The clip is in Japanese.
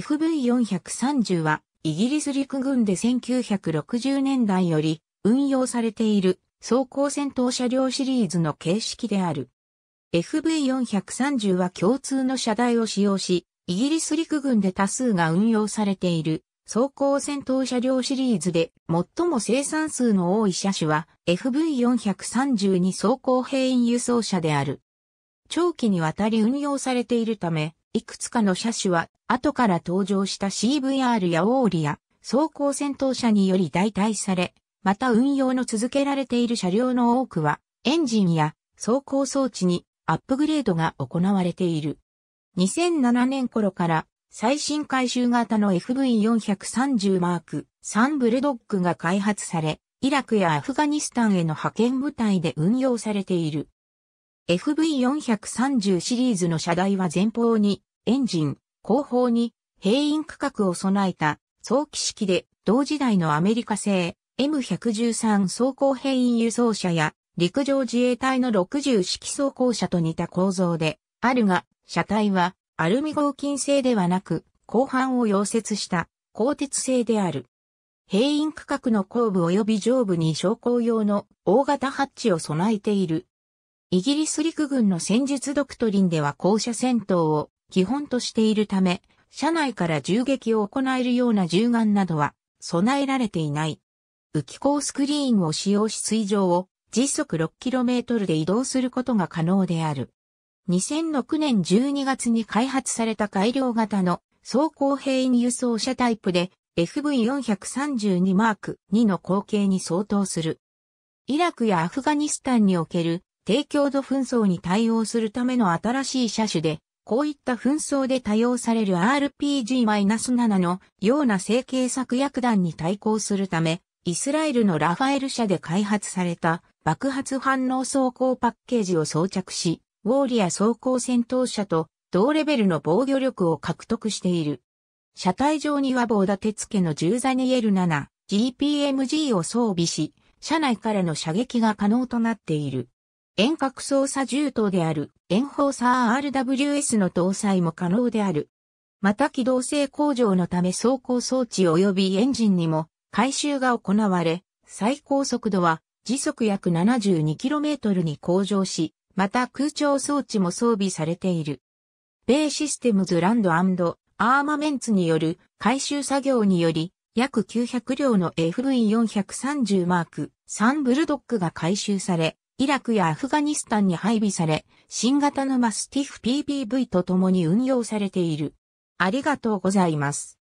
FV430 はイギリス陸軍で1960年代より運用されている装甲戦闘車両シリーズの形式である。FV430 は共通の車台を使用し、イギリス陸軍で多数が運用されている装甲戦闘車両シリーズで最も生産数の多い車種は FV432 装甲兵員輸送車である。長期にわたり運用されているため、いくつかの車種は、後から登場した CVR やオーリア、走行戦闘車により代替され、また運用の続けられている車両の多くは、エンジンや走行装置にアップグレードが行われている。2007年頃から最新回収型の f v 4 3 0ク3ブルドッグが開発され、イラクやアフガニスタンへの派遣部隊で運用されている。FV430 シリーズの車台は前方にエンジン、後方に兵因区画を備えた早期式で同時代のアメリカ製 M113 走行兵因輸送車や陸上自衛隊の60式装甲車と似た構造であるが、車体はアルミ合金製ではなく、後半を溶接した鋼鉄製である。兵因区画の後部及び上部に昇降用の大型ハッチを備えている。イギリス陸軍の戦術ドクトリンでは降車戦闘を基本としているため、車内から銃撃を行えるような銃眼などは備えられていない。浮き光スクリーンを使用し水上を時速 6km で移動することが可能である。2006年12月に開発された改良型の走行兵員輸送車タイプで FV432M2 の後継に相当する。イラクやアフガニスタンにおける低強度紛争に対応するための新しい車種でこういった紛争で多用される RPG-7 のような成形策薬弾に対抗するため、イスラエルのラファエル社で開発された爆発反応装甲パッケージを装着し、ウォーリア装甲戦闘車と同レベルの防御力を獲得している。車体上には棒立て付けの重座に l エル 7GPMG を装備し、車内からの射撃が可能となっている。遠隔操作銃刀である、エンホーサー RWS の搭載も可能である。また機動性向上のため走行装置及びエンジンにも回収が行われ、最高速度は時速約 72km に向上し、また空調装置も装備されている。米システムズランドアーマメンツによる回収作業により、約900両の FV430 マーク3ブルドックが回収され、イラクやアフガニスタンに配備され、新型のマスティフ PPV と共に運用されている。ありがとうございます。